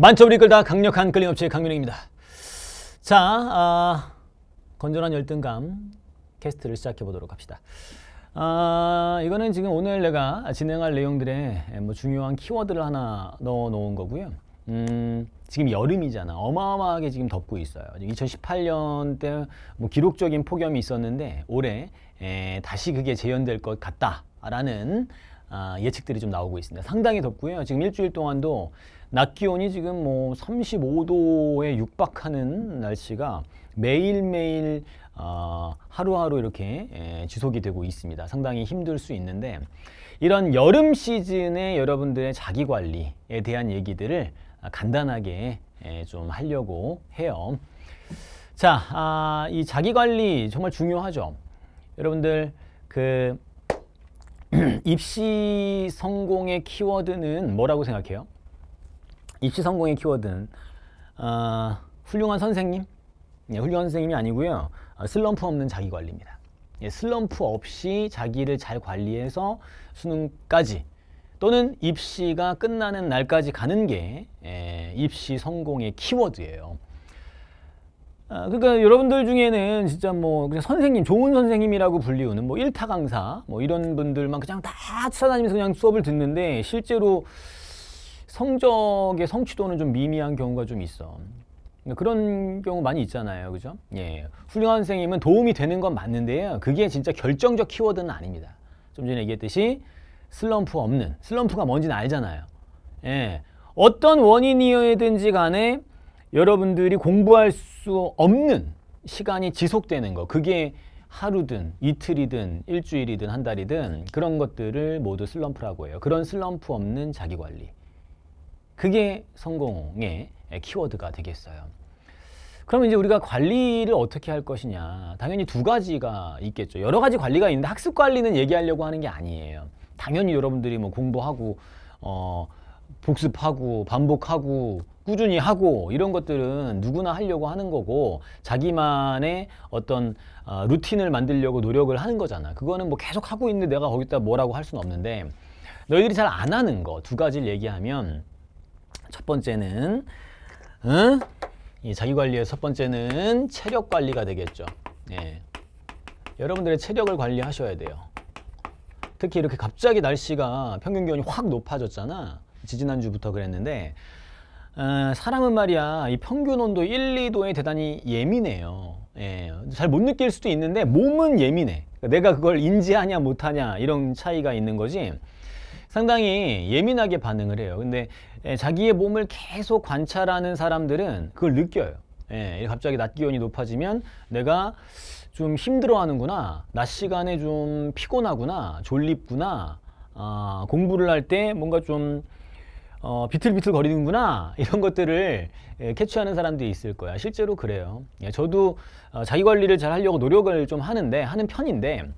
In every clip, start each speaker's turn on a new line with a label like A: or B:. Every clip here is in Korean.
A: 만점을 이끌다 강력한 끌림업체 강민영입니다. 자, 아, 건전한 열등감 캐스트를 시작해 보도록 합시다. 아, 이거는 지금 오늘 내가 진행할 내용들의 뭐 중요한 키워드를 하나 넣어 놓은 거고요. 음, 지금 여름이잖아. 어마어마하게 지금 덥고 있어요. 2018년 때 뭐 기록적인 폭염이 있었는데 올해 에, 다시 그게 재현될 것 같다라는 아, 예측들이 좀 나오고 있습니다. 상당히 덥고요. 지금 일주일 동안도 낮 기온이 지금 뭐 35도에 육박하는 날씨가 매일매일 어, 하루하루 이렇게 예, 지속이 되고 있습니다. 상당히 힘들 수 있는데 이런 여름 시즌에 여러분들의 자기관리에 대한 얘기들을 아, 간단하게 예, 좀 하려고 해요. 자, 아, 이 자기관리 정말 중요하죠. 여러분들 그 입시 성공의 키워드는 뭐라고 생각해요? 입시 성공의 키워드는 어, 훌륭한 선생님? 예, 훌륭한 선생님이 아니고요. 어, 슬럼프 없는 자기관리입니다. 예, 슬럼프 없이 자기를 잘 관리해서 수능까지 또는 입시가 끝나는 날까지 가는 게 예, 입시 성공의 키워드예요. 아, 그러니까 여러분들 중에는 진짜 뭐 그냥 선생님, 좋은 선생님이라고 불리우는 뭐 일타 강사 뭐 이런 분들만 그냥 다 찾아다니면서 그냥 수업을 듣는데 실제로 성적의 성취도는 좀 미미한 경우가 좀 있어. 그러니까 그런 경우 많이 있잖아요. 그죠? 예. 훌륭한 선생님은 도움이 되는 건 맞는데요. 그게 진짜 결정적 키워드는 아닙니다. 좀 전에 얘기했듯이 슬럼프 없는, 슬럼프가 뭔지는 알잖아요. 예. 어떤 원인이든지 간에 여러분들이 공부할 수 없는 시간이 지속되는 거. 그게 하루든 이틀이든 일주일이든 한 달이든 그런 것들을 모두 슬럼프라고 해요. 그런 슬럼프 없는 자기관리. 그게 성공의 키워드가 되겠어요. 그럼 이제 우리가 관리를 어떻게 할 것이냐. 당연히 두 가지가 있겠죠. 여러 가지 관리가 있는데 학습 관리는 얘기하려고 하는 게 아니에요. 당연히 여러분들이 뭐 공부하고 어 복습하고 반복하고 꾸준히 하고 이런 것들은 누구나 하려고 하는 거고 자기만의 어떤 어, 루틴을 만들려고 노력을 하는 거잖아. 그거는 뭐 계속 하고 있는데 내가 거기다 뭐라고 할 수는 없는데 너희들이 잘 안 하는 거 두 가지를 얘기하면 첫 번째는 응? 이 자기관리의 첫 번째는 체력관리가 되겠죠. 예. 여러분들의 체력을 관리하셔야 돼요. 특히 이렇게 갑자기 날씨가 평균 기온이 확 높아졌잖아. 지지난주부터 그랬는데 어, 사람은 말이야 이 평균 온도 1, 2도에 대단히 예민해요. 예, 잘 못 느낄 수도 있는데 몸은 예민해. 그러니까 내가 그걸 인지하냐 못하냐 이런 차이가 있는 거지. 상당히 예민하게 반응을 해요. 근데 예, 자기의 몸을 계속 관찰하는 사람들은 그걸 느껴요. 예, 갑자기 낮 기온이 높아지면 내가 좀 힘들어하는구나, 낮 시간에 좀 피곤하구나, 졸립구나, 아, 공부를 할 때 뭔가 좀 어, 비틀비틀 거리는구나 이런 것들을 예, 캐치하는 사람들이 있을 거야 실제로 그래요 예, 저도 어, 자기관리를 잘 하려고 노력을 좀 하는데 하는 편인데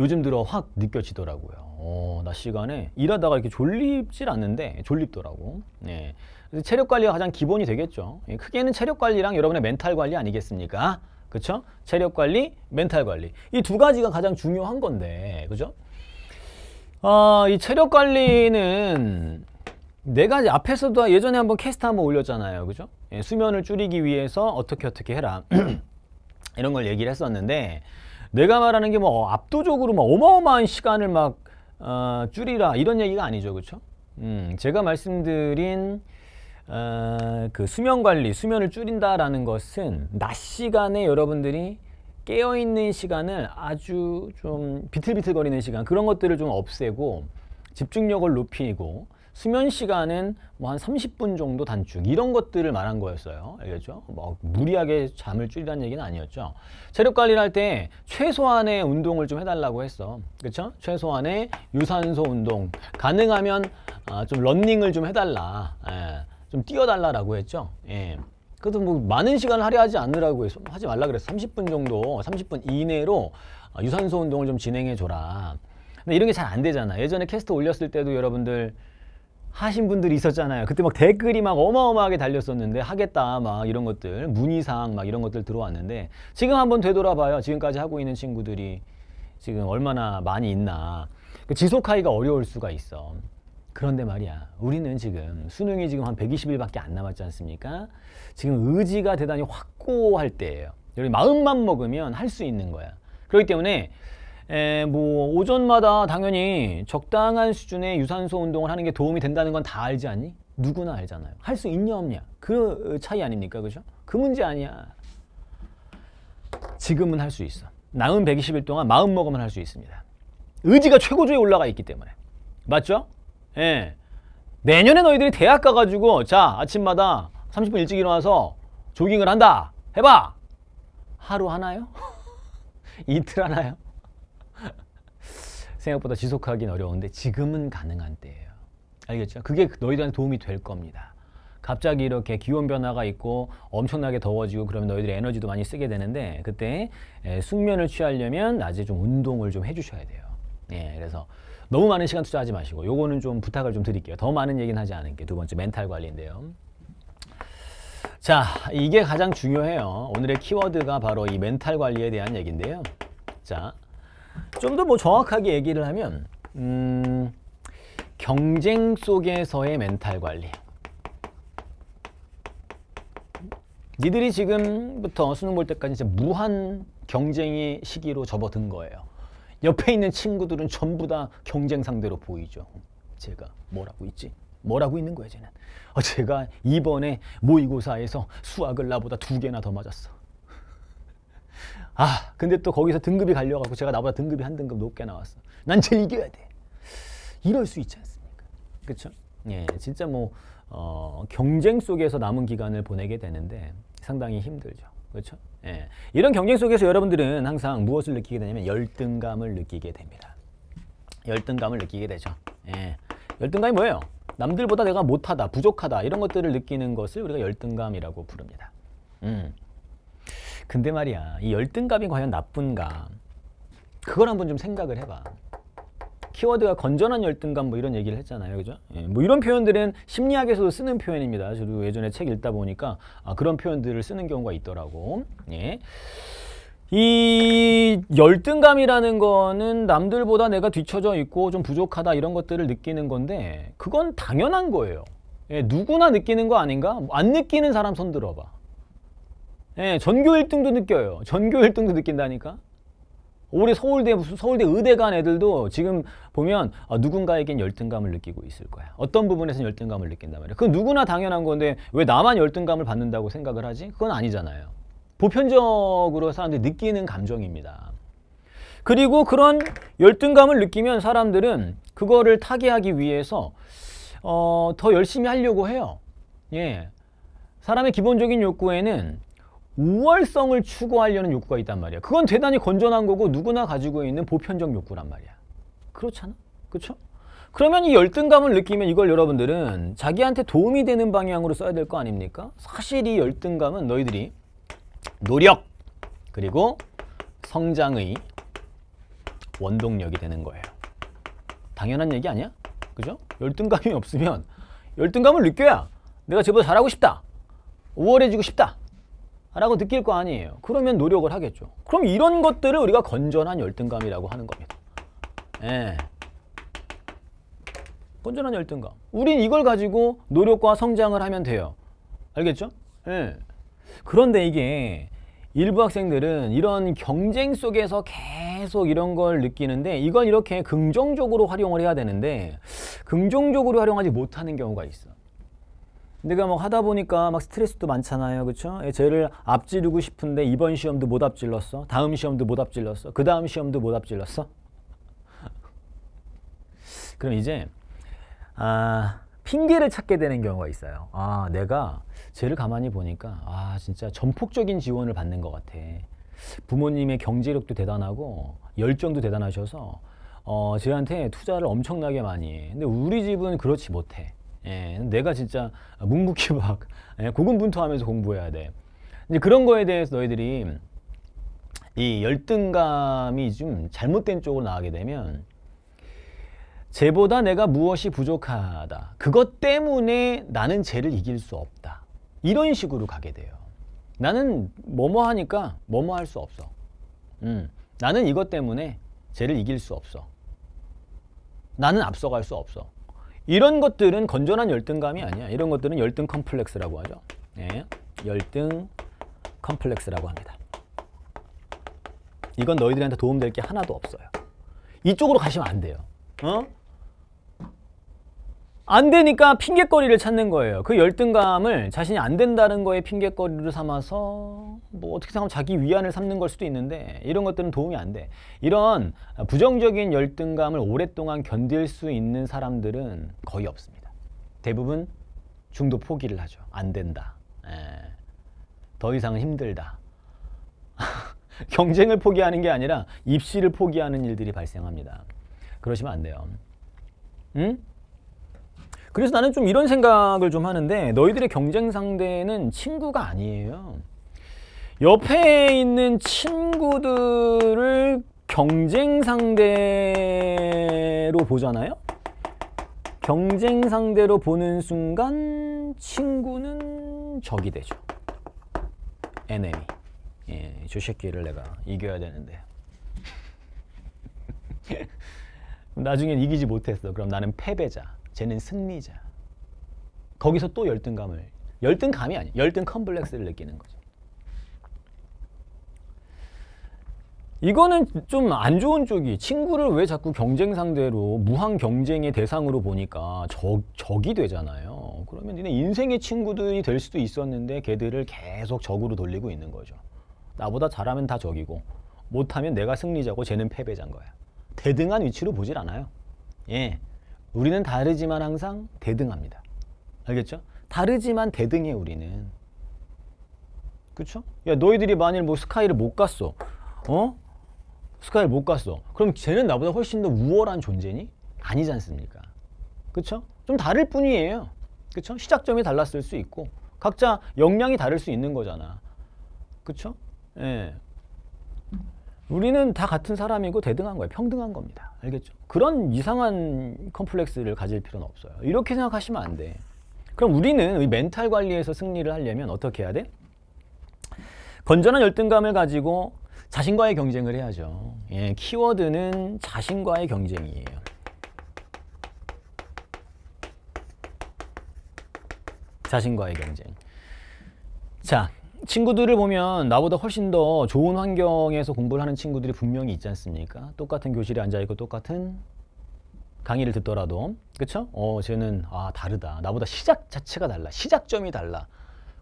A: 요즘 들어 확 느껴지더라고요. 어, 낮 시간에 일하다가 이렇게 졸립질 않는데 졸립더라고. 예. 그래서 체력 관리가 가장 기본이 되겠죠. 예, 크게는 체력 관리랑 여러분의 멘탈 관리 아니겠습니까? 그렇죠? 체력 관리, 멘탈 관리. 이 두 가지가 가장 중요한 건데. 그죠? 아, 이 체력 관리는 내가 앞에서도 예전에 한번 캐스트 한번 올렸잖아요. 그죠? 예, 수면을 줄이기 위해서 어떻게 어떻게 해라. 이런 걸 얘기를 했었는데 내가 말하는 게 뭐 압도적으로 막 어마어마한 시간을 막 어, 줄이라 이런 얘기가 아니죠. 그렇죠? 음, 제가 말씀드린 어, 그 수면 관리, 수면을 줄인다라는 것은 낮 시간에 여러분들이 깨어있는 시간을 아주 좀 비틀비틀거리는 시간 그런 것들을 좀 없애고 집중력을 높이고 수면 시간은 뭐 한 30분 정도 단축 이런 것들을 말한 거였어요. 알겠죠? 뭐 무리하게 잠을 줄이라는 얘기는 아니었죠. 체력 관리를 할 때 최소한의 운동을 좀 해달라고 했어. 그렇죠? 최소한의 유산소 운동 가능하면 아, 좀 런닝을 좀 해달라. 예, 좀 뛰어달라라고 했죠. 예. 그래도 뭐 많은 시간을 할애하지 않으라고 해서 하지 말라 그랬어. 30분 정도, 30분 이내로 아, 유산소 운동을 좀 진행해 줘라. 근데 이런 게 잘 안 되잖아. 예전에 캐스트 올렸을 때도 여러분들 하신 분들이 있었잖아요. 그때 막 댓글이 막 어마어마하게 달렸었는데 하겠다 막 이런 것들 문의사항 막 이런 것들 들어왔는데 지금 한번 되돌아봐요. 지금까지 하고 있는 친구들이 지금 얼마나 많이 있나. 그 지속하기가 어려울 수가 있어. 그런데 말이야 우리는 지금 수능이 지금 한 120일밖에 안 남았지 않습니까? 지금 의지가 대단히 확고할 때예요. 여러분 마음만 먹으면 할 수 있는 거야. 그렇기 때문에 에, 뭐 오전마다 당연히 적당한 수준의 유산소 운동을 하는 게 도움이 된다는 건 다 알지 않니? 누구나 알잖아요. 할 수 있냐 없냐 그 차이 아닙니까, 그죠? 그 문제 아니야. 지금은 할 수 있어. 남은 120일 동안 마음 먹으면 할 수 있습니다. 의지가 최고조에 올라가 있기 때문에 맞죠? 예. 내년에 너희들이 대학 가가지고 자 아침마다 30분 일찍 일어나서 조깅을 한다 해봐 하루 하나요? 이틀 하나요? 생각보다 지속하기는 어려운데 지금은 가능한 때예요. 알겠죠? 그게 너희들한테 도움이 될 겁니다. 갑자기 이렇게 기온 변화가 있고 엄청나게 더워지고 그러면 너희들이 에너지도 많이 쓰게 되는데 그때 숙면을 취하려면 낮에 좀 운동을 좀 해주셔야 돼요. 예, 그래서 너무 많은 시간 투자하지 마시고 요거는 좀 부탁을 좀 드릴게요. 더 많은 얘기는 하지 않을게 두 번째 멘탈 관리인데요. 자, 이게 가장 중요해요. 오늘의 키워드가 바로 이 멘탈 관리에 대한 얘기인데요. 자, 좀더뭐 정확하게 얘기를 하면 음, 경쟁 속에서의 멘탈 관리 니들이 지금부터 수능 볼 때까지 이제 무한 경쟁의 시기로 접어든 거예요 옆에 있는 친구들은 전부 다 경쟁 상대로 보이죠 제가 뭐라고 있지? 뭐라고 있는 거야 쟤는 어, 제가 이번에 모의고사에서 수학을 나보다 두 개나 더 맞았어 아, 근데 또 거기서 등급이 갈려가고 제가 나보다 등급이 한 등급 높게 나왔어. 난 제일 이겨야 돼. 이럴 수 있지 않습니까? 그렇 예, 진짜 뭐 어, 경쟁 속에서 남은 기간을 보내게 되는데 상당히 힘들죠. 그렇 예. 이런 경쟁 속에서 여러분들은 항상 무엇을 느끼게 되냐면 열등감을 느끼게 됩니다. 열등감을 느끼게 되죠. 예. 열등감이 뭐예요? 남들보다 내가 못하다, 부족하다 이런 것들을 느끼는 것을 우리가 열등감이라고 부릅니다. 음. 근데 말이야 이 열등감이 과연 나쁜가 그걸 한번 좀 생각을 해봐 키워드가 건전한 열등감 뭐 이런 얘기를 했잖아요 그죠 예, 뭐 이런 표현들은 심리학에서도 쓰는 표현입니다 저도 예전에 책 읽다 보니까 아, 그런 표현들을 쓰는 경우가 있더라고 예. 이 열등감이라는 거는 남들보다 내가 뒤쳐져 있고 좀 부족하다 이런 것들을 느끼는 건데 그건 당연한 거예요 예, 누구나 느끼는 거 아닌가 안 느끼는 사람 손 들어봐 예, 전교 1등도 느껴요. 전교 1등도 느낀다니까. 올해 서울대, 서울대 의대 간 애들도 지금 보면 아, 누군가에겐 열등감을 느끼고 있을 거야. 어떤 부분에서는 열등감을 느낀단 말이야. 그 누구나 당연한 건데 왜 나만 열등감을 받는다고 생각을 하지? 그건 아니잖아요. 보편적으로 사람들이 느끼는 감정입니다. 그리고 그런 열등감을 느끼면 사람들은 그거를 타개하기 위해서 어, 더 열심히 하려고 해요. 예. 사람의 기본적인 욕구에는 우월성을 추구하려는 욕구가 있단 말이야. 그건 대단히 건전한 거고 누구나 가지고 있는 보편적 욕구란 말이야. 그렇잖아. 그렇죠? 그러면 이 열등감을 느끼면 이걸 여러분들은 자기한테 도움이 되는 방향으로 써야 될 거 아닙니까? 사실 이 열등감은 너희들이 노력 그리고 성장의 원동력이 되는 거예요. 당연한 얘기 아니야? 그죠? 열등감이 없으면 열등감을 느껴야 내가 제보다 잘하고 싶다. 우월해지고 싶다. 라고 느낄 거 아니에요. 그러면 노력을 하겠죠. 그럼 이런 것들을 우리가 건전한 열등감이라고 하는 겁니다. 예. 건전한 열등감. 우린 이걸 가지고 노력과 성장을 하면 돼요. 알겠죠? 예. 그런데 이게 일부 학생들은 이런 경쟁 속에서 계속 이런 걸 느끼는데 이건 이렇게 긍정적으로 활용을 해야 되는데 긍정적으로 활용하지 못하는 경우가 있어. 내가 막 하다 보니까 막 스트레스도 많잖아요. 그렇죠? 죄를 예, 앞지르고 싶은데 이번 시험도 못 앞질렀어. 다음 시험도 못 앞질렀어. 그 다음 시험도 못 앞질렀어. 그럼 이제 아, 핑계를 찾게 되는 경우가 있어요. 아, 내가 쟤를 가만히 보니까 아, 진짜 전폭적인 지원을 받는 것 같아. 부모님의 경제력도 대단하고 열정도 대단하셔서 어, 저한테 투자를 엄청나게 많이 해. 근데 우리 집은 그렇지 못해. 예, 내가 진짜 묵묵히막 예, 고군분투하면서 공부해야 돼. 이제 그런 거에 대해서 너희들이 이 열등감이 좀 잘못된 쪽으로 나가게 되면 쟤보다 내가 무엇이 부족하다. 그것 때문에 나는 쟤를 이길 수 없다. 이런 식으로 가게 돼요. 나는 뭐뭐 하니까 뭐뭐 할수 없어. 음, 나는 이것 때문에 쟤를 이길 수 없어. 나는 앞서갈 수 없어. 이런 것들은 건전한 열등감이 아니야. 이런 것들은 열등 컴플렉스라고 하죠. 예, 열등 컴플렉스라고 합니다. 이건 너희들한테 도움될 게 하나도 없어요. 이쪽으로 가시면 안 돼요. 어? 안 되니까 핑계거리를 찾는 거예요. 그 열등감을 자신이 안 된다는 거에 핑계거리로 삼아서 뭐 어떻게 생각하면 자기 위안을 삼는 걸 수도 있는데 이런 것들은 도움이 안 돼. 이런 부정적인 열등감을 오랫동안 견딜 수 있는 사람들은 거의 없습니다. 대부분 중도 포기를 하죠. 안 된다. 에. 예. 더 이상 힘들다. 경쟁을 포기하는 게 아니라 입시를 포기하는 일들이 발생합니다. 그러시면 안 돼요. 응? 그래서 나는 좀 이런 생각을 좀 하는데 너희들의 경쟁 상대는 친구가 아니에요. 옆에 있는 친구들을 경쟁 상대로 보잖아요. 경쟁 상대로 보는 순간 친구는 적이 되죠. e n e 예, 저 새끼를 내가 이겨야 되는데. 나중엔 이기지 못했어. 그럼 나는 패배자. 쟤는 승리자. 거기서 또 열등감을 열등감이 아니야. 열등 컴플렉스를 느끼는 거죠. 이거는 좀 안 좋은 쪽이 친구를 왜 자꾸 경쟁 상대로 무한 경쟁의 대상으로 보니까 적, 적이 되잖아요. 그러면 니네 인생의 친구들이 될 수도 있었는데 걔들을 계속 적으로 돌리고 있는 거죠. 나보다 잘하면 다 적이고 못하면 내가 승리자고 쟤는 패배자인 거야. 대등한 위치로 보질 않아요. 예. 우리는 다르지만 항상 대등합니다. 알겠죠? 다르지만 대등해 우리는. 그쵸? 야 너희들이 만일 뭐 스카이를 못 갔어. 어? 스카이를 못 갔어. 그럼 쟤는 나보다 훨씬 더 우월한 존재니? 아니지 않습니까? 그쵸? 좀 다를 뿐이에요. 그쵸? 시작점이 달랐을 수 있고 각자 역량이 다를 수 있는 거잖아. 그쵸? 예. 우리는 다 같은 사람이고 대등한 거예요. 평등한 겁니다. 알겠죠? 그런 이상한 컴플렉스를 가질 필요는 없어요. 이렇게 생각하시면 안 돼. 그럼 우리는 이 멘탈 관리에서 승리를 하려면 어떻게 해야 돼? 건전한 열등감을 가지고 자신과의 경쟁을 해야죠. 예, 키워드는 자신과의 경쟁이에요. 자신과의 경쟁. 자, 친구들을 보면 나보다 훨씬 더 좋은 환경에서 공부를 하는 친구들이 분명히 있지 않습니까? 똑같은 교실에 앉아 있고 똑같은 강의를 듣더라도 그쵸 어, 쟤는 아 다르다. 나보다 시작 자체가 달라. 시작점이 달라.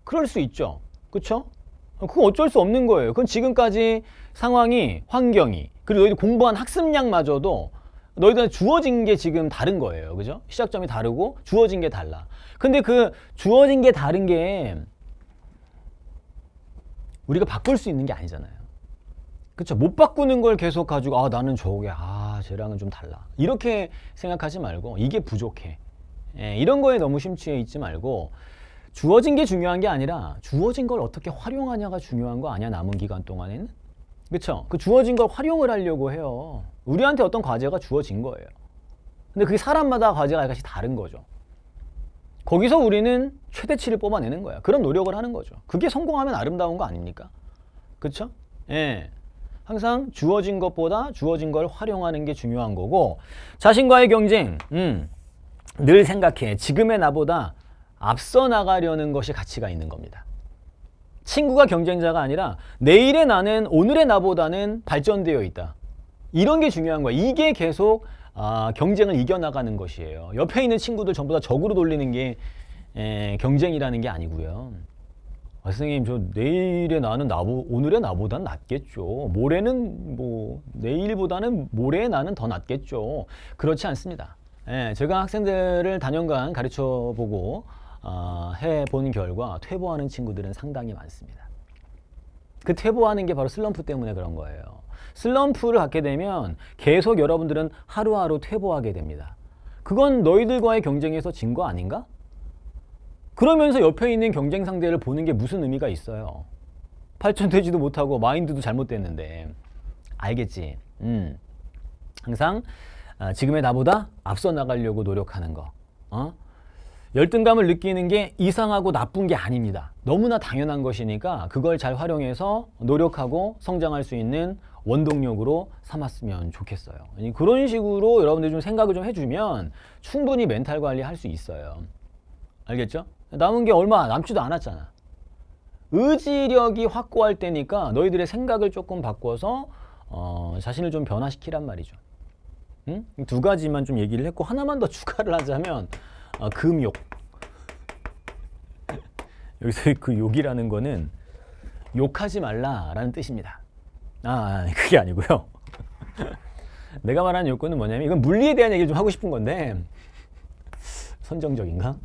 A: 그럴 수 있죠. 그쵸 그건 어쩔 수 없는 거예요. 그건 지금까지 상황이, 환경이, 그리고 너희들 공부한 학습량마저도 너희들한테 주어진 게 지금 다른 거예요. 그죠? 시작점이 다르고 주어진 게 달라. 근데 그 주어진 게 다른 게 우리가 바꿀 수 있는 게 아니잖아요. 그렇죠. 못 바꾸는 걸 계속 가지고 아 나는 저게 아 쟤랑은 좀 달라. 이렇게 생각하지 말고 이게 부족해. 예, 이런 거에 너무 심취해 있지 말고 주어진 게 중요한 게 아니라 주어진 걸 어떻게 활용하냐가 중요한 거 아니야 남은 기간 동안에는 그쵸? 그 주어진 걸 활용을 하려고 해요 우리한테 어떤 과제가 주어진 거예요 근데 그게 사람마다 과제가 약간씩 다른 거죠 거기서 우리는 최대치를 뽑아내는 거야. 그런 노력을 하는 거죠. 그게 성공하면 아름다운 거 아닙니까? 그렇죠? 예. 항상 주어진 것보다 주어진 걸 활용하는 게 중요한 거고 자신과의 경쟁 음, 늘 생각해 지금의 나보다 앞서 나가려는 것이 가치가 있는 겁니다. 친구가 경쟁자가 아니라 내일의 나는 오늘의 나보다는 발전되어 있다. 이런 게 중요한 거야. 이게 계속 아, 경쟁을 이겨나가는 것이에요. 옆에 있는 친구들 전부 다 적으로 돌리는 게 에, 경쟁이라는 게 아니고요. 아, 선생님 저 내일의 나는 나보 오늘의 나보단 낫겠죠. 모레는 뭐 내일보다는 모레의 나는 더 낫겠죠. 그렇지 않습니다. 예, 제가 학생들을 다년간 가르쳐 보고 어, 아, 해본 결과 퇴보하는 친구들은 상당히 많습니다. 그 퇴보하는 게 바로 슬럼프 때문에 그런 거예요. 슬럼프를 갖게 되면 계속 여러분들은 하루하루 퇴보하게 됩니다. 그건 너희들과의 경쟁에서 진 거 아닌가? 그러면서 옆에 있는 경쟁 상대를 보는 게 무슨 의미가 있어요. 발전되지도 못하고 마인드도 잘못됐는데 알겠지? 음. 항상 아, 지금의 나보다 앞서 나가려고 노력하는 거. 어? 열등감을 느끼는 게 이상하고 나쁜 게 아닙니다. 너무나 당연한 것이니까 그걸 잘 활용해서 노력하고 성장할 수 있는 원동력으로 삼았으면 좋겠어요. 그런 식으로 여러분들 좀 생각을 좀 해주면 충분히 멘탈 관리할 수 있어요. 알겠죠? 남은 게 얼마 남지도 않았잖아. 의지력이 확고할 때니까 너희들의 생각을 조금 바꿔서 어, 자신을 좀 변화시키란 말이죠. 응? 두 가지만 좀 얘기를 했고 하나만 더 추가를 하자면 어, 금욕. 여기서 그 욕이라는 거는 욕하지 말라라는 뜻입니다. 아, 그게 아니고요. 내가 말하는 욕구는 뭐냐면 이건 물리에 대한 얘기를 좀 하고 싶은 건데 선정적인가?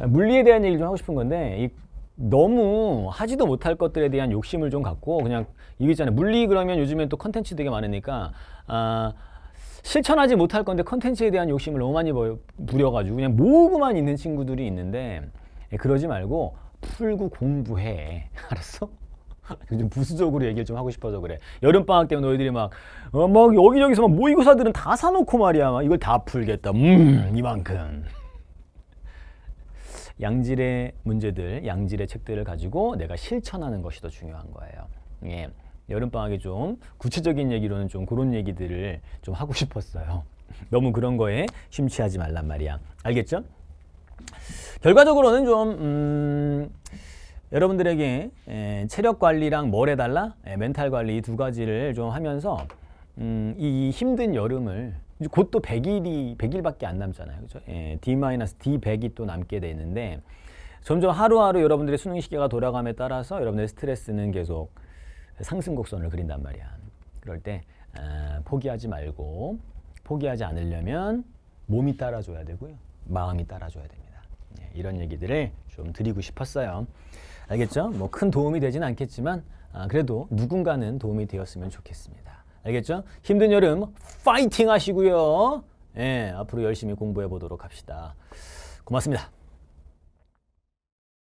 A: 아, 물리에 대한 얘기를 좀 하고 싶은 건데 이 너무 하지도 못할 것들에 대한 욕심을 좀 갖고 그냥 이거 있잖아요. 물리 그러면 요즘엔 또 컨텐츠 되게 많으니까 아 실천하지 못할 건데 컨텐츠에 대한 욕심을 너무 많이 부려가지고 그냥 모으고만 있는 친구들이 있는데 그러지 말고 풀고 공부해. 알았어? 좀 부수적으로 얘기를 좀 하고 싶어서 그래. 여름 방학 때 너희들이 막 어, 막 여기저기서 막 모의고사들은 다 사놓고 말이야. 막 이걸 다 풀겠다. 음 이만큼. 양질의 문제들, 양질의 책들을 가지고 내가 실천하는 것이 더 중요한 거예요. 예. 여름방학에 좀 구체적인 얘기로는 좀 그런 얘기들을 좀 하고 싶었어요. 너무 그런 거에 심취하지 말란 말이야. 알겠죠? 결과적으로는 좀, 음, 여러분들에게 체력 관리랑 뭘 해달라? 멘탈 관리 두 가지를 좀 하면서 음, 이 힘든 여름을 곧 또 100일이 100일밖에 안 남잖아요. 그죠? 예, D 마이너스 D 100이 또 남게 되는데 점점 하루하루 여러분들의 수능 시계가 돌아감에 따라서 여러분들의 스트레스는 계속 상승 곡선을 그린단 말이야. 그럴 때 아, 포기하지 말고 포기하지 않으려면 몸이 따라줘야 되고요. 마음이 따라줘야 됩니다. 예, 이런 얘기들을 좀 드리고 싶었어요. 알겠죠? 뭐 큰 도움이 되진 않겠지만 아, 그래도 누군가는 도움이 되었으면 좋겠습니다. 알겠죠? 힘든 여름 파이팅 하시고요. 예, 앞으로 열심히 공부해 보도록 합시다. 고맙습니다.